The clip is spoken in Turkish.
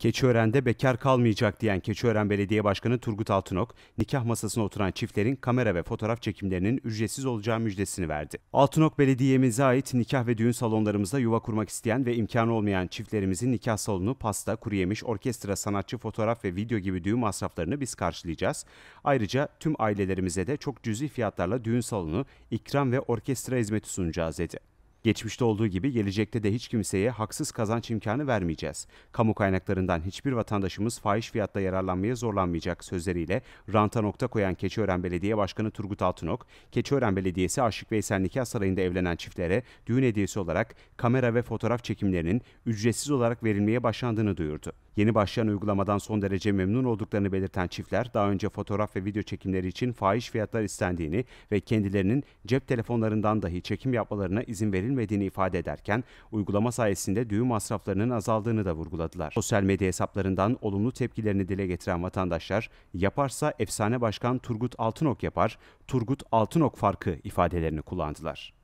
Keçiören'de bekar kalmayacak diyen Keçiören Belediye Başkanı Turgut Altınok, nikah masasına oturan çiftlerin kamera ve fotoğraf çekimlerinin ücretsiz olacağı müjdesini verdi. Altınok belediyemize ait nikah ve düğün salonlarımızda yuva kurmak isteyen ve imkanı olmayan çiftlerimizin nikah salonu, pasta, kuru yemiş, orkestra, sanatçı, fotoğraf ve video gibi düğün masraflarını biz karşılayacağız. Ayrıca tüm ailelerimize de çok cüzi fiyatlarla düğün salonu, ikram ve orkestra hizmeti sunacağız dedi. Geçmişte olduğu gibi gelecekte de hiç kimseye haksız kazanç imkanı vermeyeceğiz. Kamu kaynaklarından hiçbir vatandaşımız fahiş fiyatla yararlanmaya zorlanmayacak sözleriyle ranta nokta koyan Keçiören Belediye Başkanı Turgut Altınok, Keçiören Belediyesi Aşık Veysel Nikah Sarayı'nda evlenen çiftlere düğün hediyesi olarak kamera ve fotoğraf çekimlerinin ücretsiz olarak verilmeye başlandığını duyurdu. Yeni başlayan uygulamadan son derece memnun olduklarını belirten çiftler daha önce fotoğraf ve video çekimleri için fahiş fiyatlar istendiğini ve kendilerinin cep telefonlarından dahi çekim yapmalarına izin verilmediğini ifade ederken uygulama sayesinde düğün masraflarının azaldığını da vurguladılar. Sosyal medya hesaplarından olumlu tepkilerini dile getiren vatandaşlar yaparsa efsane başkan Turgut Altınok yapar, Turgut Altınok farkı ifadelerini kullandılar.